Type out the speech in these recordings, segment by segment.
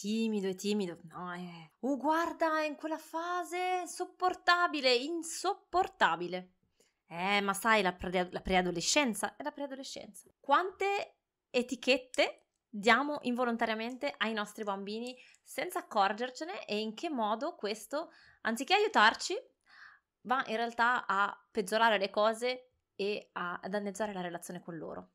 timido e timido, no, eh. Oh, guarda, è in quella fase insopportabile, insopportabile. Eh, ma sai, la, pre- la preadolescenza è la preadolescenza. Quante etichette diamo involontariamente ai nostri bambini senza accorgercene e in che modo questo, anziché aiutarci, va in realtà a peggiorare le cose e a danneggiare la relazione con loro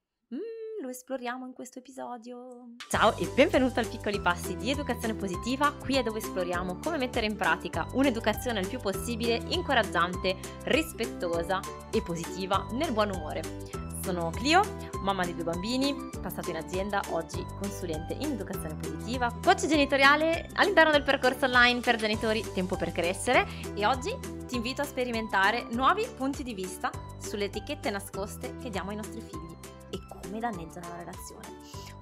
lo esploriamo in questo episodio. Ciao e benvenuto al Piccoli Passi di Educazione Positiva, qui è dove esploriamo come mettere in pratica un'educazione il più possibile incoraggiante, rispettosa e positiva nel buon umore. Sono Clio, mamma di due bambini, passato in azienda, oggi consulente in educazione positiva, coach genitoriale all'interno del percorso online per genitori Tempo per crescere e oggi ti invito a sperimentare nuovi punti di vista sulle etichette nascoste che diamo ai nostri figli come danneggiano la relazione.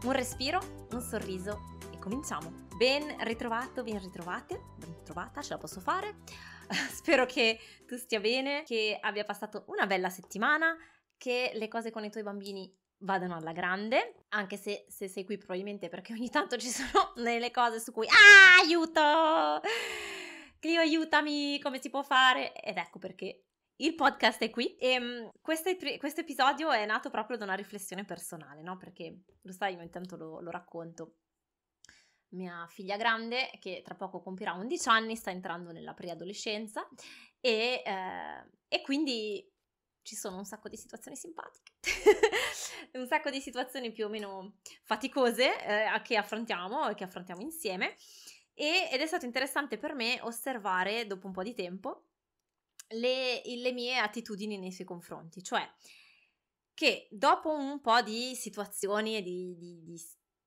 Un respiro, un sorriso e cominciamo. Ben ritrovato, ben ritrovate, ben ritrovata, ce la posso fare. Spero che tu stia bene, che abbia passato una bella settimana, che le cose con i tuoi bambini vadano alla grande, anche se, se sei qui probabilmente perché ogni tanto ci sono delle cose su cui ah, aiuto! Clio aiutami, come si può fare? Ed ecco perché il podcast è qui ehm, e questo, episodio è nato proprio da una riflessione personale, no? Perché lo sai, io intanto lo, lo racconto. Mia figlia grande, che tra poco compirà 11 anni, sta entrando nella preadolescenza e, eh, e quindi ci sono un sacco di situazioni simpatiche, un sacco di situazioni più o meno faticose eh, che affrontiamo e che affrontiamo insieme. E, ed è stato interessante per me osservare dopo un po' di tempo le, le mie attitudini nei suoi confronti, cioè che dopo un po' di situazioni e di, di, di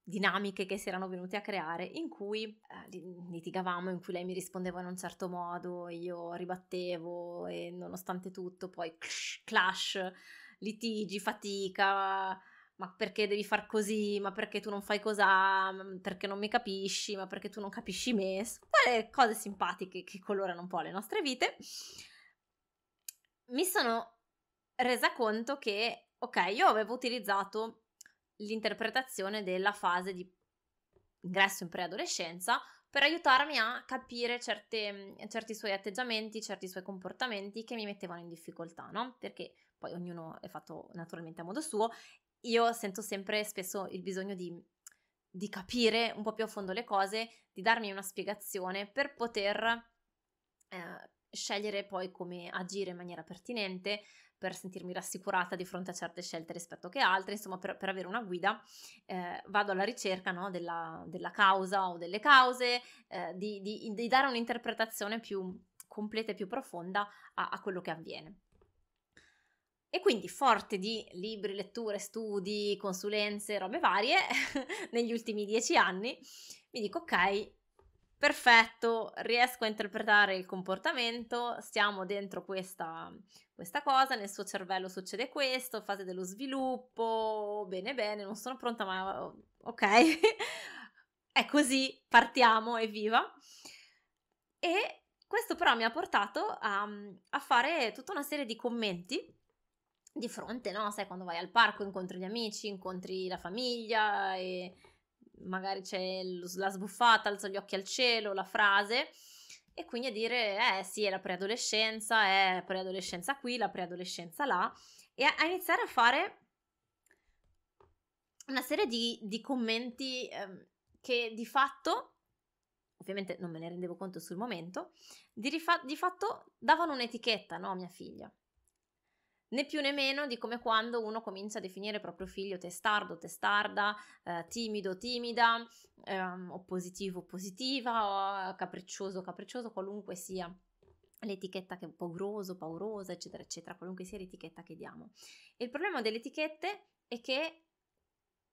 dinamiche che si erano venute a creare in cui eh, litigavamo, in cui lei mi rispondeva in un certo modo, io ribattevo e nonostante tutto poi clash, litigi, fatica, ma perché devi far così, ma perché tu non fai cos'ha, ah, mm, perché non mi capisci, ma perché tu non capisci me, quelle cose simpatiche che colorano un po' le nostre vite mi sono resa conto che, ok, io avevo utilizzato l'interpretazione della fase di ingresso in preadolescenza per aiutarmi a capire certe, certi suoi atteggiamenti, certi suoi comportamenti che mi mettevano in difficoltà, no? Perché poi ognuno è fatto naturalmente a modo suo. Io sento sempre spesso il bisogno di, di capire un po' più a fondo le cose, di darmi una spiegazione per poter scegliere poi come agire in maniera pertinente, per sentirmi rassicurata di fronte a certe scelte rispetto che altre, insomma per, per avere una guida eh, vado alla ricerca no, della, della, causa o delle cause, eh, di, di, di, dare un'interpretazione più completa e più profonda a, a quello che avviene. E quindi, forte di libri, letture, studi, consulenze, robe varie, negli ultimi dieci anni, mi dico, ok, perfetto, riesco a interpretare il comportamento, stiamo dentro questa, questa cosa, nel suo cervello succede questo, fase dello sviluppo, bene bene, non sono pronta ma oh, ok, è così, partiamo, evviva. E questo però mi ha portato a, a fare tutta una serie di commenti di fronte, no? Sai, quando vai al parco incontri gli amici, incontri la famiglia e magari c'è la sbuffata, alza gli occhi al cielo, la frase e quindi a dire eh sì è la preadolescenza, è la preadolescenza qui, la preadolescenza là e a, iniziare a fare una serie di, di commenti eh, che di fatto ovviamente non me ne rendevo conto sul momento di, rifa- di fatto davano un'etichetta no, a mia figlia né più né meno di come quando uno comincia a definire proprio figlio testardo, testarda, eh, timido, timida, ehm, o ehm, positiva, o capriccioso, capriccioso, qualunque sia l'etichetta che è pauroso, paurosa, eccetera, eccetera, qualunque sia l'etichetta che diamo. Il problema delle etichette è che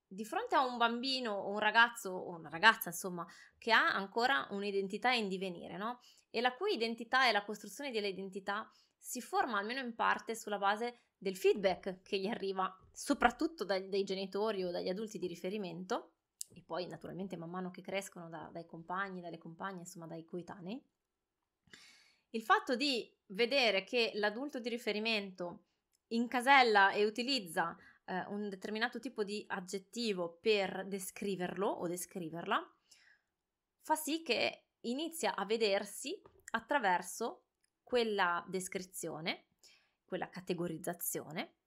di fronte a un bambino o un ragazzo o una ragazza, insomma, che ha ancora un'identità in divenire, no? E la cui identità e la costruzione dell'identità si forma almeno in parte sulla base del feedback che gli arriva soprattutto dai, dai genitori o dagli adulti di riferimento e poi naturalmente man mano che crescono da, dai compagni, dalle compagne, insomma dai coetanei. Il fatto di vedere che l'adulto di riferimento incasella e utilizza eh, un determinato tipo di aggettivo per descriverlo o descriverla fa sì che inizia a vedersi attraverso quella descrizione, quella categorizzazione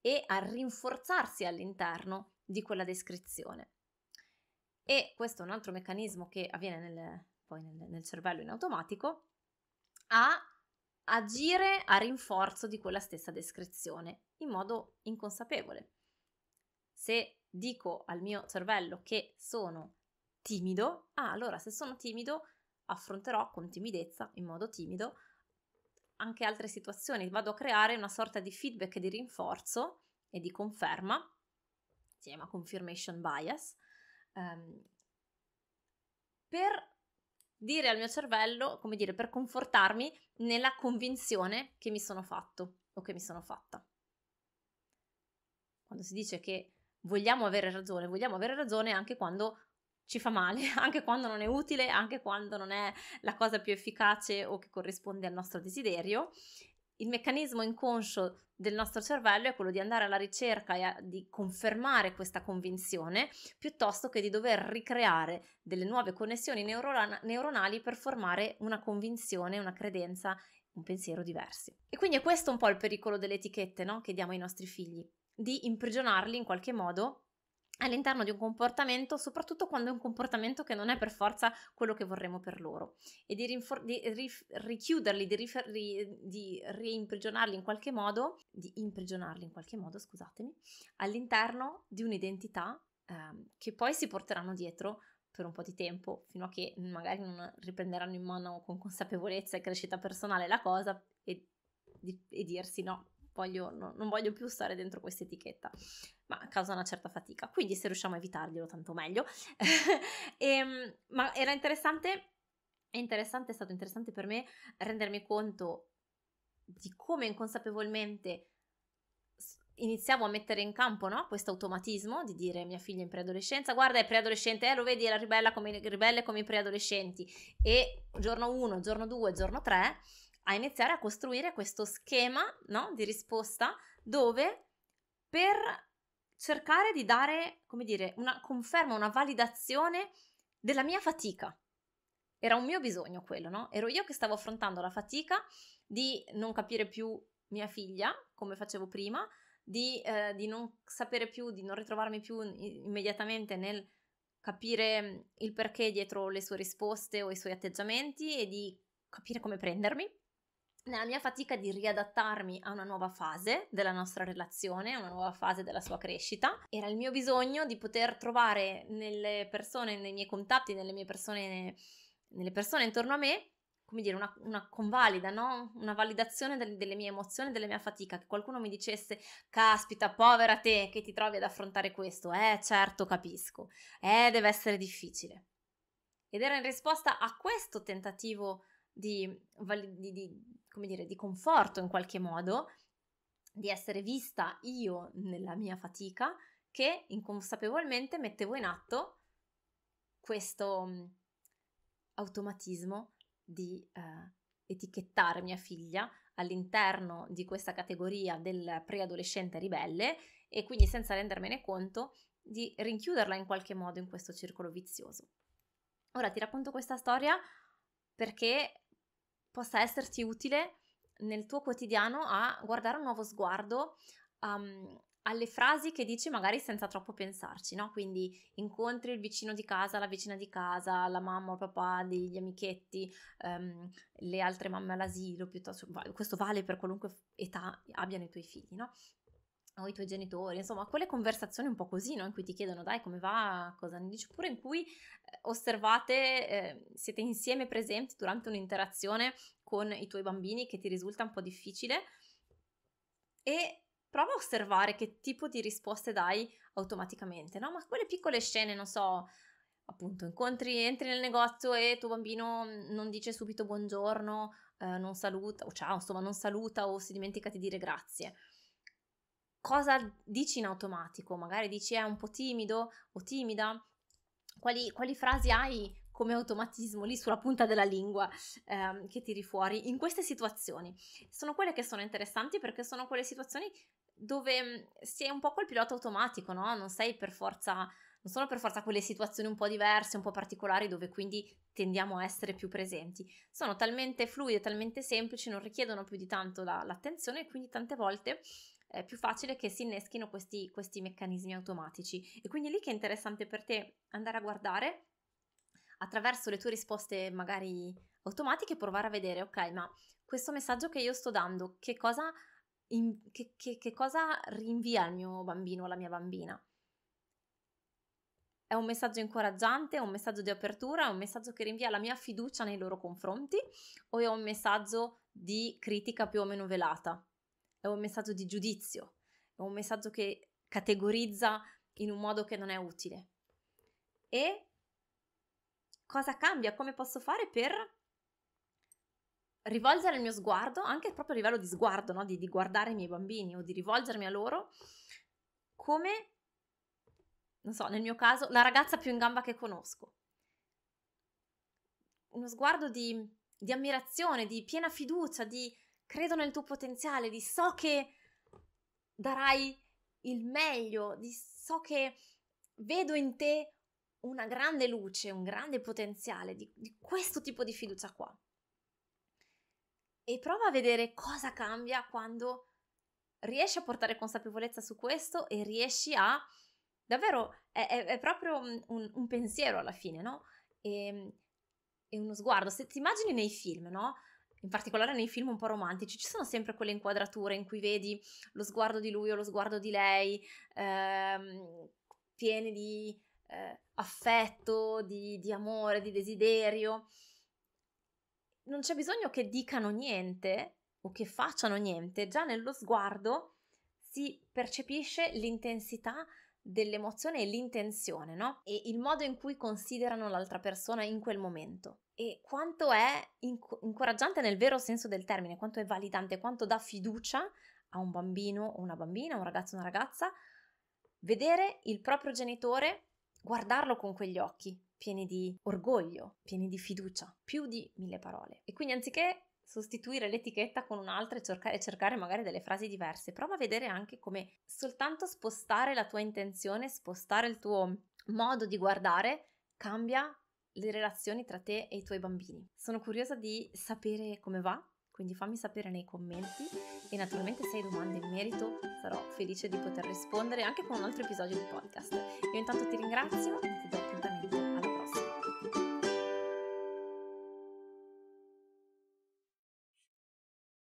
e a rinforzarsi all'interno di quella descrizione. E questo è un altro meccanismo che avviene nel, poi nel, nel cervello in automatico, a agire a rinforzo di quella stessa descrizione in modo inconsapevole. Se dico al mio cervello che sono timido, ah, allora se sono timido affronterò con timidezza, in modo timido, anche altre situazioni, vado a creare una sorta di feedback di rinforzo e di conferma, si chiama confirmation bias, ehm, per dire al mio cervello, come dire, per confortarmi nella convinzione che mi sono fatto o che mi sono fatta. Quando si dice che vogliamo avere ragione, vogliamo avere ragione anche quando ci fa male, anche quando non è utile, anche quando non è la cosa più efficace o che corrisponde al nostro desiderio. Il meccanismo inconscio del nostro cervello è quello di andare alla ricerca e a, di confermare questa convinzione piuttosto che di dover ricreare delle nuove connessioni neurona- neuronali per formare una convinzione, una credenza, un pensiero diversi. E quindi è questo un po' il pericolo delle etichette no? che diamo ai nostri figli, di imprigionarli in qualche modo all'interno di un comportamento, soprattutto quando è un comportamento che non è per forza quello che vorremmo per loro, e di, rinfor- di rif- richiuderli, di, rifer- di reimprigionarli in qualche modo, di imprigionarli in qualche modo, scusatemi, all'interno di un'identità ehm, che poi si porteranno dietro per un po' di tempo, fino a che magari non riprenderanno in mano con consapevolezza e crescita personale la cosa e, e dirsi no, voglio, no, non voglio più stare dentro questa etichetta, ma causa una certa fatica, quindi se riusciamo a evitarglielo tanto meglio. e, ehm, ma era interessante, è interessante, è stato interessante per me rendermi conto di come inconsapevolmente iniziavo a mettere in campo no? questo automatismo di dire mia figlia in preadolescenza guarda è preadolescente, eh, lo vedi era ribella come, ribelle come i preadolescenti e giorno 1, giorno 2, giorno 3 a iniziare a costruire questo schema no, di risposta dove per cercare di dare, come dire, una conferma, una validazione della mia fatica. Era un mio bisogno quello, no? Ero io che stavo affrontando la fatica di non capire più mia figlia, come facevo prima, di, eh, di non sapere più, di non ritrovarmi più immediatamente nel capire mm, il perché dietro le sue risposte o i suoi atteggiamenti e di capire come prendermi nella mia fatica di riadattarmi a una nuova fase della nostra relazione, a una nuova fase della sua crescita, era il mio bisogno di poter trovare nelle persone, nei miei contatti, nelle mie persone, nelle persone intorno a me, come dire, una, una convalida, no? una validazione delle, delle mie emozioni, della mia fatica, che qualcuno mi dicesse, caspita, povera te che ti trovi ad affrontare questo, eh certo capisco, eh deve essere difficile. Ed era in risposta a questo tentativo di di, di, di, come dire, di conforto in qualche modo, di essere vista io nella mia fatica, che inconsapevolmente mettevo in atto questo mm, automatismo di eh, etichettare mia figlia all'interno di questa categoria del preadolescente ribelle e quindi senza rendermene conto di rinchiuderla in qualche modo in questo circolo vizioso. Ora ti racconto questa storia perché possa esserti utile nel tuo quotidiano a guardare un nuovo sguardo um, alle frasi che dici magari senza troppo pensarci, no? Quindi incontri il vicino di casa, la vicina di casa, la mamma o il papà, degli amichetti, um, le altre mamme all'asilo, piuttosto, questo vale per qualunque età abbiano i tuoi figli, no? o i tuoi genitori, insomma, quelle conversazioni un po' così, no? in cui ti chiedono dai come va, cosa ne dici, oppure in cui eh, osservate, eh, siete insieme presenti durante un'interazione con i tuoi bambini che ti risulta un po' difficile e prova a osservare che tipo di risposte dai automaticamente, no? Ma quelle piccole scene, non so, appunto, incontri, entri nel negozio e tuo bambino non dice subito buongiorno, eh, non saluta, o ciao, insomma, non saluta o si dimentica di dire grazie cosa dici in automatico? Magari dici è eh, un po' timido o timida? Quali, quali frasi hai come automatismo lì sulla punta della lingua ehm, che tiri fuori in queste situazioni? Sono quelle che sono interessanti perché sono quelle situazioni dove mhmm, sei un po' col pilota automatico, no? Non sei per forza non sono per forza quelle situazioni un po' diverse, un po' particolari, dove quindi tendiamo a essere più presenti. Sono talmente fluide, talmente semplici, non richiedono più di tanto la, l'attenzione, quindi tante volte è più facile che si inneschino questi, questi meccanismi automatici. E quindi è lì che è interessante per te andare a guardare attraverso le tue risposte magari automatiche provare a vedere, ok, ma questo messaggio che io sto dando, che cosa, in, che, che, che cosa rinvia al mio bambino o alla mia bambina? È un messaggio incoraggiante, è un messaggio di apertura, è un messaggio che rinvia la mia fiducia nei loro confronti o è un messaggio di critica più o meno velata? è un messaggio di giudizio, è un messaggio che categorizza in un modo che non è utile. E cosa cambia? Come posso fare per rivolgere il mio sguardo, anche proprio a livello di sguardo, no? di, di guardare i miei bambini o di rivolgermi a loro, come, non so, nel mio caso, la ragazza più in gamba che conosco. Uno sguardo di, di ammirazione, di piena fiducia, di credo nel tuo potenziale, di so che darai il meglio, di so che vedo in te una grande luce, un grande potenziale, di, di questo tipo di fiducia qua. E prova a vedere cosa cambia quando riesci a portare consapevolezza su questo e riesci a davvero è, è, è proprio un, un, pensiero alla fine, no? E, ehm, e uno sguardo. Se ti immagini nei film, no? in particolare nei film un po' romantici, ci sono sempre quelle inquadrature in cui vedi lo sguardo di lui o lo sguardo di lei, ehm, pieni di eh, affetto, di, di amore, di desiderio. Non c'è bisogno che dicano niente o che facciano niente, già nello sguardo si percepisce l'intensità dell'emozione e l'intenzione, no? E il modo in cui considerano l'altra persona in quel momento. E quanto è inc- incoraggiante nel vero senso del termine, quanto è validante, quanto dà fiducia a un bambino o una bambina, un ragazzo o una ragazza, vedere il proprio genitore, guardarlo con quegli occhi pieni di orgoglio, pieni di fiducia, più di mille parole. E quindi anziché sostituire l'etichetta con un'altra e cercare, cercare, magari delle frasi diverse. Prova a vedere anche come soltanto spostare la tua intenzione, spostare il tuo modo di guardare cambia le relazioni tra te e i tuoi bambini. Sono curiosa di sapere come va, quindi fammi sapere nei commenti e naturalmente se hai domande in merito sarò felice di poter rispondere anche con un altro episodio di podcast. Io intanto ti ringrazio e ti do appuntamento